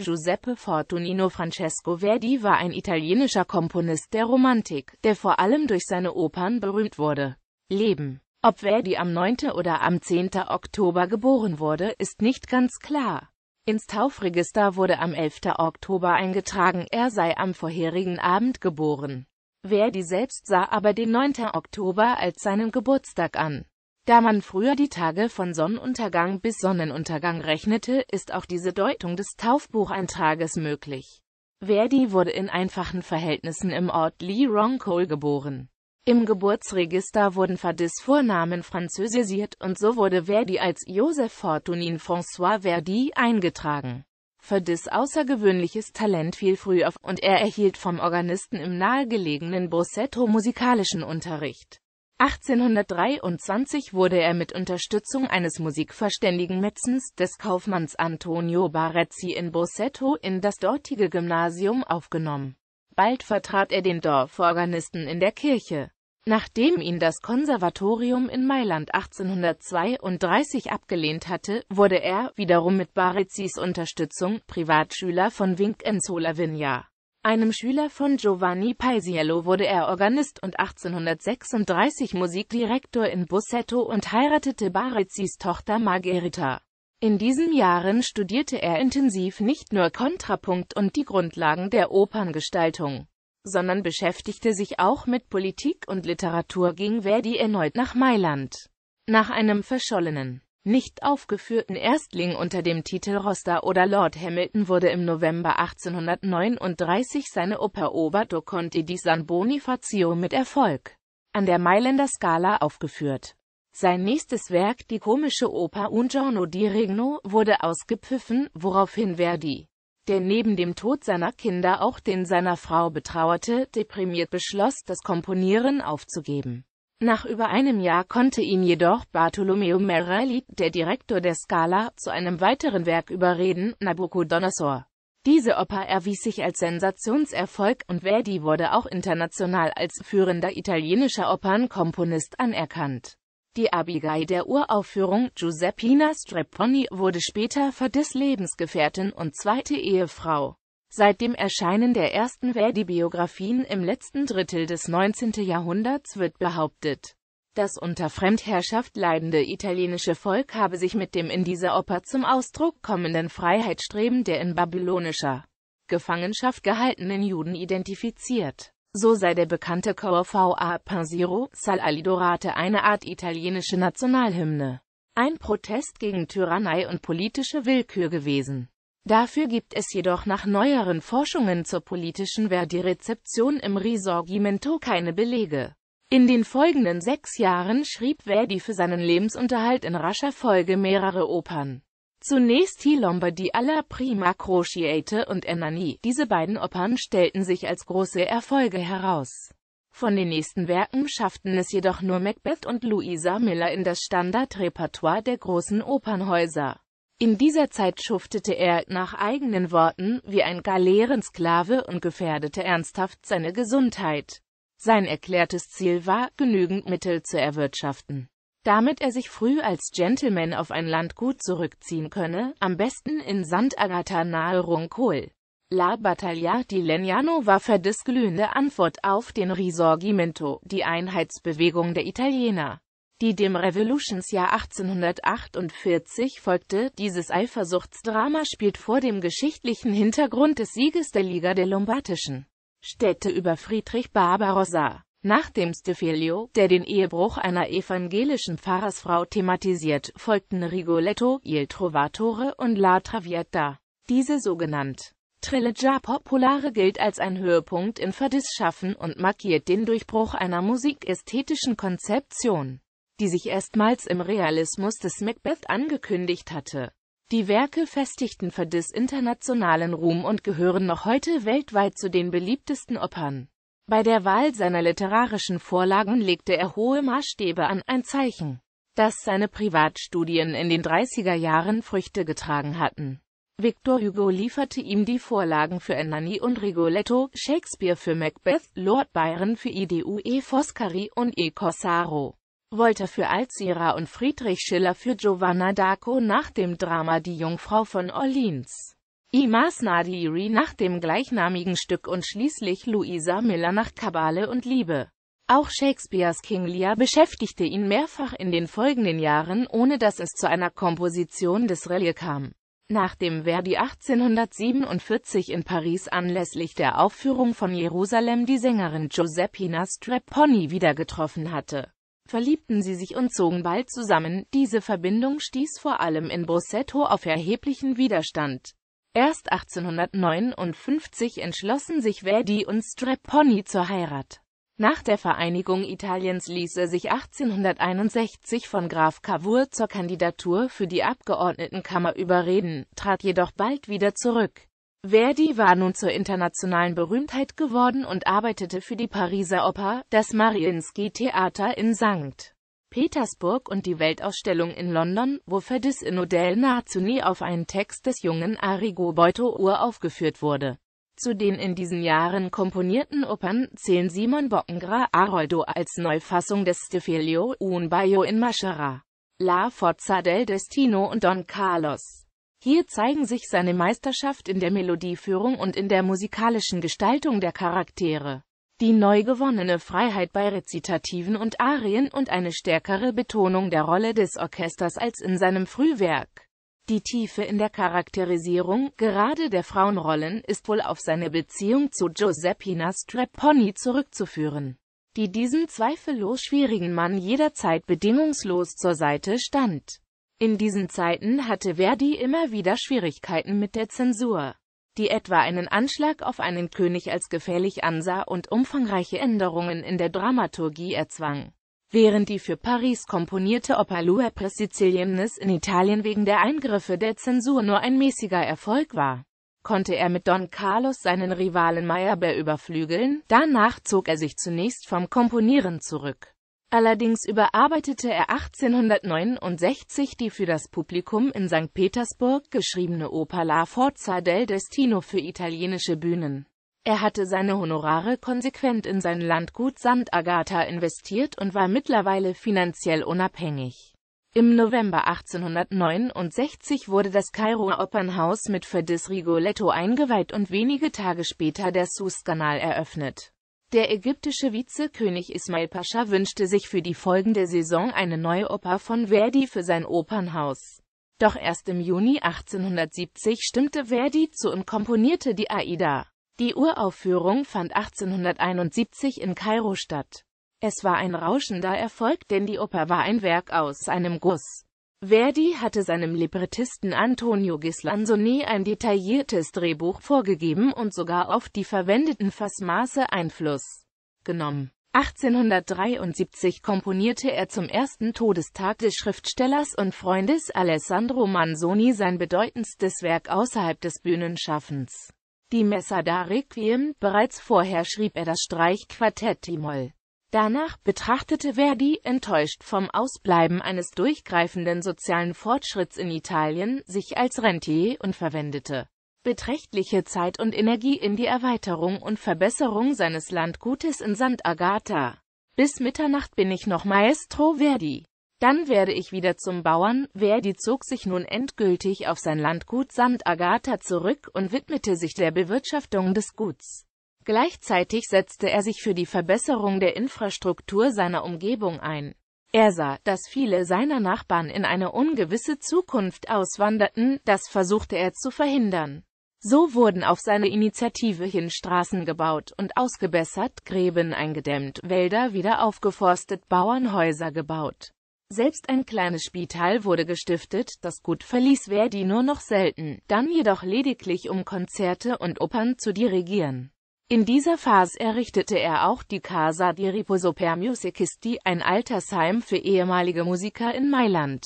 Giuseppe Fortunino Francesco Verdi war ein italienischer Komponist der Romantik, der vor allem durch seine Opern berühmt wurde. Leben Ob Verdi am 9. oder am 10. Oktober geboren wurde, ist nicht ganz klar. Ins Taufregister wurde am 11. Oktober eingetragen, er sei am vorherigen Abend geboren. Verdi selbst sah aber den 9. Oktober als seinen Geburtstag an. Da man früher die Tage von Sonnenuntergang bis Sonnenuntergang rechnete, ist auch diese Deutung des Taufbucheintrages möglich. Verdi wurde in einfachen Verhältnissen im Ort Lee-Roncoul geboren. Im Geburtsregister wurden Fadis Vornamen französisiert und so wurde Verdi als Joseph Fortunin François Verdi eingetragen. Fadis außergewöhnliches Talent fiel früh auf und er erhielt vom Organisten im nahegelegenen Bossetto musikalischen Unterricht. 1823 wurde er mit Unterstützung eines musikverständigen Metzens des Kaufmanns Antonio Barezzi in Bossetto in das dortige Gymnasium aufgenommen. Bald vertrat er den Dorforganisten in der Kirche. Nachdem ihn das Konservatorium in Mailand 1832 abgelehnt hatte, wurde er, wiederum mit Barezzis Unterstützung, Privatschüler von Vincenzo Lavinia. Einem Schüler von Giovanni Paisiello wurde er Organist und 1836 Musikdirektor in Busseto und heiratete Barizis Tochter Margherita. In diesen Jahren studierte er intensiv nicht nur Kontrapunkt und die Grundlagen der Operngestaltung, sondern beschäftigte sich auch mit Politik und Literatur ging Verdi erneut nach Mailand. Nach einem verschollenen nicht aufgeführten Erstling unter dem Titel Rosta oder Lord Hamilton wurde im November 1839 seine Oper Oberto Conti di San Bonifacio mit Erfolg an der Mailänder Scala aufgeführt. Sein nächstes Werk, die komische Oper Un giorno di Regno, wurde ausgepfiffen, woraufhin Verdi, der neben dem Tod seiner Kinder auch den seiner Frau betrauerte, deprimiert beschloss, das Komponieren aufzugeben. Nach über einem Jahr konnte ihn jedoch Bartolomeo Merelli, der Direktor der Scala, zu einem weiteren Werk überreden, Nabucodonosor. Diese Oper erwies sich als Sensationserfolg und Verdi wurde auch international als führender italienischer Opernkomponist anerkannt. Die Abigail der Uraufführung, Giuseppina Strepponi, wurde später Verdes Lebensgefährtin und zweite Ehefrau. Seit dem Erscheinen der ersten Verdi-Biografien im letzten Drittel des 19. Jahrhunderts wird behauptet, das unter Fremdherrschaft leidende italienische Volk habe sich mit dem in dieser Oper zum Ausdruck kommenden Freiheitsstreben der in babylonischer Gefangenschaft gehaltenen Juden identifiziert. So sei der bekannte Chor V.A. Pansiro, Sal Alidorate eine Art italienische Nationalhymne, ein Protest gegen Tyrannei und politische Willkür gewesen Dafür gibt es jedoch nach neueren Forschungen zur politischen Verdi-Rezeption im Risorgimento keine Belege. In den folgenden sechs Jahren schrieb Verdi für seinen Lebensunterhalt in rascher Folge mehrere Opern. Zunächst die Lombardie alla prima Crociate und Ernani. Diese beiden Opern stellten sich als große Erfolge heraus. Von den nächsten Werken schafften es jedoch nur Macbeth und Louisa Miller in das Standardrepertoire der großen Opernhäuser. In dieser Zeit schuftete er nach eigenen Worten wie ein Galeerensklave und gefährdete ernsthaft seine Gesundheit. Sein erklärtes Ziel war, genügend Mittel zu erwirtschaften, damit er sich früh als Gentleman auf ein Landgut zurückziehen könne, am besten in Sant'Agata nahe Runcool. La Battaglia di Legnano war Verdes glühende Antwort auf den Risorgimento, die Einheitsbewegung der Italiener die dem Revolutionsjahr 1848 folgte. Dieses Eifersuchtsdrama spielt vor dem geschichtlichen Hintergrund des Sieges der Liga der lombardischen Städte über Friedrich Barbarossa. Nachdem Stifilio, der den Ehebruch einer evangelischen Pfarrersfrau thematisiert, folgten Rigoletto, Il Trovatore und La Traviata. Diese sogenannte Trilogia Popolare gilt als ein Höhepunkt in Fadis Schaffen und markiert den Durchbruch einer musikästhetischen Konzeption die sich erstmals im Realismus des Macbeth angekündigt hatte. Die Werke festigten Verdiss internationalen Ruhm und gehören noch heute weltweit zu den beliebtesten Opern. Bei der Wahl seiner literarischen Vorlagen legte er hohe Maßstäbe an, ein Zeichen, dass seine Privatstudien in den 30er Jahren Früchte getragen hatten. Victor Hugo lieferte ihm die Vorlagen für Ennani und Rigoletto, Shakespeare für Macbeth, Lord Byron für Idue Foscari und E. Corsaro. Wolter für Alzira und Friedrich Schiller für Giovanna d'Arco nach dem Drama Die Jungfrau von Orleans. Imas Nadiri nach dem gleichnamigen Stück und schließlich Luisa Miller nach Kabale und Liebe. Auch Shakespeares King Lear beschäftigte ihn mehrfach in den folgenden Jahren, ohne dass es zu einer Komposition des Relier kam. Nachdem Verdi 1847 in Paris anlässlich der Aufführung von Jerusalem die Sängerin Giuseppina Strepponi wieder getroffen hatte, verliebten sie sich und zogen bald zusammen, diese Verbindung stieß vor allem in Grosseto auf erheblichen Widerstand. Erst 1859 entschlossen sich Verdi und Strepponi zur Heirat. Nach der Vereinigung Italiens ließ er sich 1861 von Graf Cavour zur Kandidatur für die Abgeordnetenkammer überreden, trat jedoch bald wieder zurück. Verdi war nun zur internationalen Berühmtheit geworden und arbeitete für die Pariser Oper, das Mariinsky-Theater in St. Petersburg und die Weltausstellung in London, wo Ferdis in Odell nahezu nie auf einen Text des jungen Arrigo Beuto Uhr aufgeführt wurde. Zu den in diesen Jahren komponierten Opern zählen Simon Bockengra Aroldo als Neufassung des Stifilio Un Bayo in Maschera, La Forza del Destino und Don Carlos. Hier zeigen sich seine Meisterschaft in der Melodieführung und in der musikalischen Gestaltung der Charaktere, die neu gewonnene Freiheit bei Rezitativen und Arien und eine stärkere Betonung der Rolle des Orchesters als in seinem Frühwerk. Die Tiefe in der Charakterisierung, gerade der Frauenrollen, ist wohl auf seine Beziehung zu Giuseppina Strepponi zurückzuführen, die diesem zweifellos schwierigen Mann jederzeit bedingungslos zur Seite stand. In diesen Zeiten hatte Verdi immer wieder Schwierigkeiten mit der Zensur, die etwa einen Anschlag auf einen König als gefährlich ansah und umfangreiche Änderungen in der Dramaturgie erzwang. Während die für Paris komponierte Oper Luepres Sicilianis in Italien wegen der Eingriffe der Zensur nur ein mäßiger Erfolg war, konnte er mit Don Carlos seinen Rivalen Meyerbeer überflügeln, danach zog er sich zunächst vom Komponieren zurück. Allerdings überarbeitete er 1869 die für das Publikum in St. Petersburg geschriebene Oper La Forza del Destino für italienische Bühnen. Er hatte seine Honorare konsequent in sein Landgut Agatha investiert und war mittlerweile finanziell unabhängig. Im November 1869 wurde das Kairoer Opernhaus mit Ferdis Rigoletto eingeweiht und wenige Tage später der Suezkanal eröffnet. Der ägyptische Vizekönig Ismail Pascha wünschte sich für die folgende Saison eine neue Oper von Verdi für sein Opernhaus. Doch erst im Juni 1870 stimmte Verdi zu und komponierte die Aida. Die Uraufführung fand 1871 in Kairo statt. Es war ein rauschender Erfolg, denn die Oper war ein Werk aus einem Guss. Verdi hatte seinem Librettisten Antonio Ghislanzoni ein detailliertes Drehbuch vorgegeben und sogar auf die verwendeten Fassmaße Einfluss genommen. 1873 komponierte er zum ersten Todestag des Schriftstellers und Freundes Alessandro Manzoni sein bedeutendstes Werk außerhalb des Bühnenschaffens. Die Messa da Requiem, bereits vorher schrieb er das Streichquartett e-Moll. Danach betrachtete Verdi, enttäuscht vom Ausbleiben eines durchgreifenden sozialen Fortschritts in Italien, sich als Rentier und verwendete beträchtliche Zeit und Energie in die Erweiterung und Verbesserung seines Landgutes in Sant'Agata. Bis Mitternacht bin ich noch Maestro Verdi. Dann werde ich wieder zum Bauern. Verdi zog sich nun endgültig auf sein Landgut Sant'Agata zurück und widmete sich der Bewirtschaftung des Guts. Gleichzeitig setzte er sich für die Verbesserung der Infrastruktur seiner Umgebung ein. Er sah, dass viele seiner Nachbarn in eine ungewisse Zukunft auswanderten, das versuchte er zu verhindern. So wurden auf seine Initiative hin Straßen gebaut und ausgebessert, Gräben eingedämmt, Wälder wieder aufgeforstet, Bauernhäuser gebaut. Selbst ein kleines Spital wurde gestiftet, das Gut verließ Verdi nur noch selten, dann jedoch lediglich um Konzerte und Opern zu dirigieren. In dieser Phase errichtete er auch die Casa di Riposo per Musicisti, ein Altersheim für ehemalige Musiker in Mailand.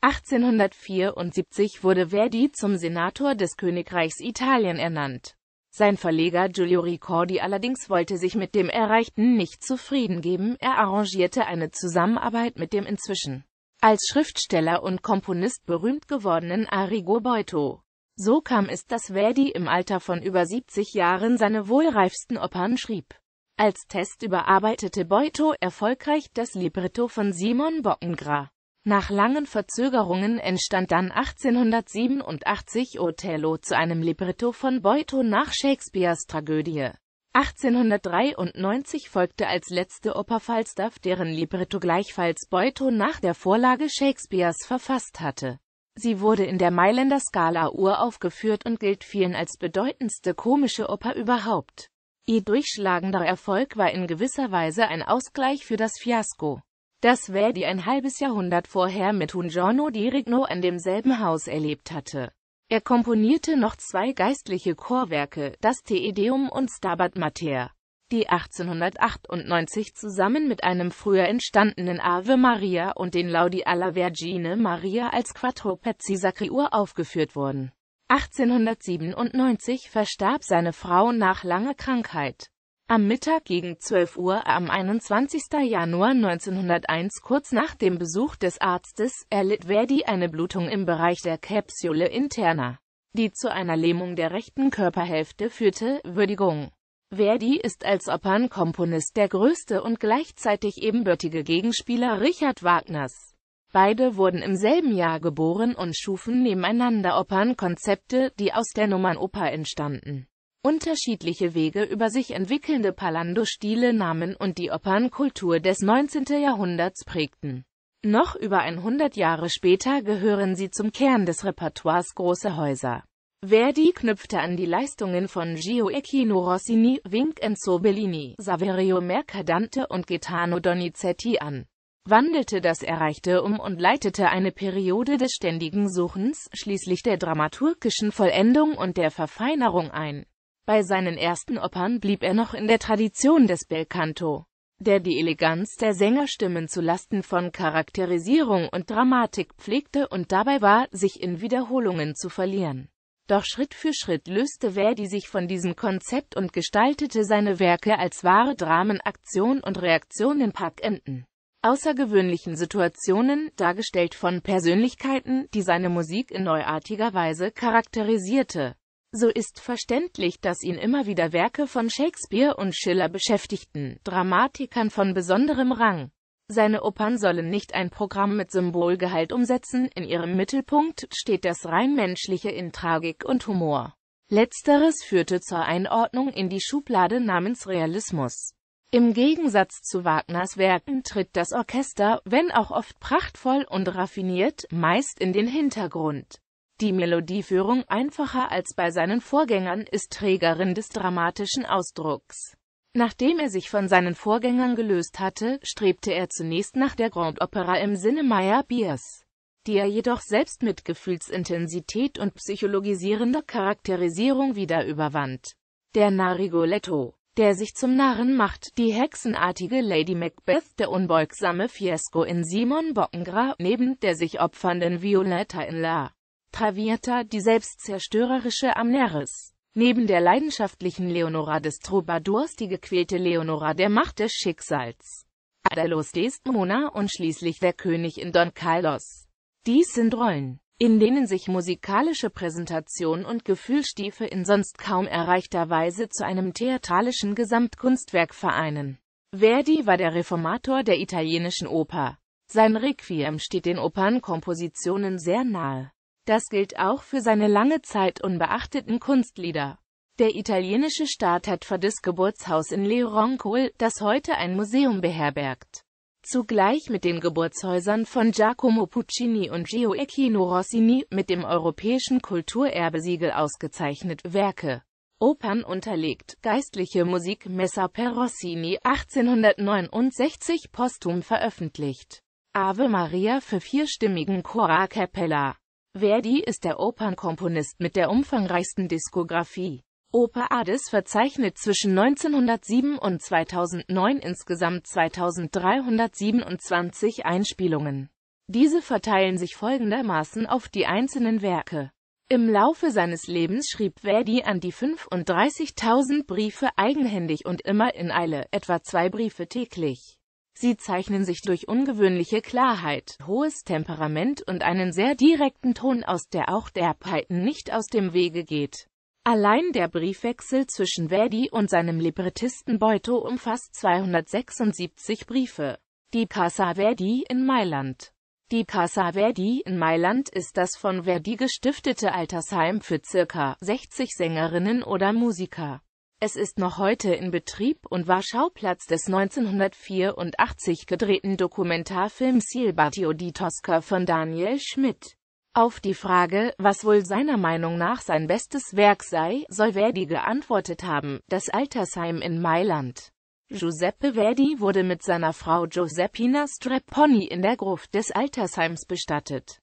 1874 wurde Verdi zum Senator des Königreichs Italien ernannt. Sein Verleger Giulio Ricordi allerdings wollte sich mit dem Erreichten nicht zufrieden geben, er arrangierte eine Zusammenarbeit mit dem inzwischen als Schriftsteller und Komponist berühmt gewordenen Arrigo Beuto. So kam es, dass Verdi im Alter von über 70 Jahren seine wohlreifsten Opern schrieb. Als Test überarbeitete Beuto erfolgreich das Libretto von Simon Bockengra. Nach langen Verzögerungen entstand dann 1887 Othello zu einem Libretto von Beuto nach Shakespeares Tragödie. 1893 folgte als letzte Oper Falstaff, deren Libretto gleichfalls Beuto nach der Vorlage Shakespeares verfasst hatte. Sie wurde in der Mailänder Scala uraufgeführt und gilt vielen als bedeutendste komische Oper überhaupt. Ihr durchschlagender Erfolg war in gewisser Weise ein Ausgleich für das Fiasko, das Verdi ein halbes Jahrhundert vorher mit Un giorno di Rigno an demselben Haus erlebt hatte. Er komponierte noch zwei geistliche Chorwerke, das Te Deum und Stabat Mater die 1898 zusammen mit einem früher entstandenen Ave Maria und den Laudi alla Vergine Maria als Quattrupezzi Sacri-Uhr aufgeführt wurden. 1897 verstarb seine Frau nach langer Krankheit. Am Mittag gegen 12 Uhr am 21. Januar 1901, kurz nach dem Besuch des Arztes, erlitt Verdi eine Blutung im Bereich der Capsule interna, die zu einer Lähmung der rechten Körperhälfte führte, Würdigung Verdi ist als Opernkomponist der größte und gleichzeitig ebenbürtige Gegenspieler Richard Wagners. Beide wurden im selben Jahr geboren und schufen nebeneinander Opernkonzepte, die aus der Nummernoper entstanden. Unterschiedliche Wege über sich entwickelnde Palando-Stile nahmen und die Opernkultur des 19. Jahrhunderts prägten. Noch über 100 Jahre später gehören sie zum Kern des Repertoires Große Häuser. Verdi knüpfte an die Leistungen von Gio Echino Rossini, Vincenzo Bellini, Saverio Mercadante und Gaetano Donizetti an, wandelte das Erreichte um und leitete eine Periode des ständigen Suchens, schließlich der dramaturgischen Vollendung und der Verfeinerung ein. Bei seinen ersten Opern blieb er noch in der Tradition des Belcanto, der die Eleganz der Sängerstimmen zu Lasten von Charakterisierung und Dramatik pflegte und dabei war, sich in Wiederholungen zu verlieren. Doch Schritt für Schritt löste Verdi sich von diesem Konzept und gestaltete seine Werke als wahre Dramen, Aktion und Reaktion in Parkenden. außergewöhnlichen Situationen, dargestellt von Persönlichkeiten, die seine Musik in neuartiger Weise charakterisierte. So ist verständlich, dass ihn immer wieder Werke von Shakespeare und Schiller beschäftigten, Dramatikern von besonderem Rang. Seine Opern sollen nicht ein Programm mit Symbolgehalt umsetzen, in ihrem Mittelpunkt steht das rein Menschliche in Tragik und Humor. Letzteres führte zur Einordnung in die Schublade namens Realismus. Im Gegensatz zu Wagners Werken tritt das Orchester, wenn auch oft prachtvoll und raffiniert, meist in den Hintergrund. Die Melodieführung, einfacher als bei seinen Vorgängern, ist Trägerin des dramatischen Ausdrucks. Nachdem er sich von seinen Vorgängern gelöst hatte, strebte er zunächst nach der Grand Opera im Sinne Biers, die er jedoch selbst mit Gefühlsintensität und psychologisierender Charakterisierung wieder überwand. Der Narigoletto, der sich zum Narren macht, die hexenartige Lady Macbeth, der unbeugsame Fiesco in Simon Bockengra, neben der sich opfernden Violetta in La Traviata, die selbstzerstörerische Amneris. Neben der leidenschaftlichen Leonora des Troubadours die gequälte Leonora der Macht des Schicksals, Adalos Desdemona und schließlich der König in Don Carlos. Dies sind Rollen, in denen sich musikalische Präsentation und Gefühlstiefe in sonst kaum erreichter Weise zu einem theatralischen Gesamtkunstwerk vereinen. Verdi war der Reformator der italienischen Oper. Sein Requiem steht den Opernkompositionen sehr nahe. Das gilt auch für seine lange Zeit unbeachteten Kunstlieder. Der italienische Staat hat Fadis Geburtshaus in Le Roncourt, das heute ein Museum beherbergt. Zugleich mit den Geburtshäusern von Giacomo Puccini und Gioacchino Rossini, mit dem europäischen Kulturerbesiegel ausgezeichnet, Werke. Opern unterlegt, geistliche Musik Messa per Rossini 1869 postum veröffentlicht. Ave Maria für vierstimmigen Chor a cappella. Verdi ist der Opernkomponist mit der umfangreichsten Diskografie. Oper Ades verzeichnet zwischen 1907 und 2009 insgesamt 2327 Einspielungen. Diese verteilen sich folgendermaßen auf die einzelnen Werke. Im Laufe seines Lebens schrieb Verdi an die 35.000 Briefe eigenhändig und immer in Eile, etwa zwei Briefe täglich. Sie zeichnen sich durch ungewöhnliche Klarheit, hohes Temperament und einen sehr direkten Ton aus, der auch Derbheiten nicht aus dem Wege geht. Allein der Briefwechsel zwischen Verdi und seinem Librettisten Beuto umfasst 276 Briefe. Die Casa Verdi in Mailand Die Casa Verdi in Mailand ist das von Verdi gestiftete Altersheim für circa 60 Sängerinnen oder Musiker. Es ist noch heute in Betrieb und war Schauplatz des 1984 gedrehten Dokumentarfilms Silbatio di Tosca von Daniel Schmidt. Auf die Frage, was wohl seiner Meinung nach sein bestes Werk sei, soll Verdi geantwortet haben, das Altersheim in Mailand. Giuseppe Verdi wurde mit seiner Frau Giuseppina Strepponi in der Gruft des Altersheims bestattet.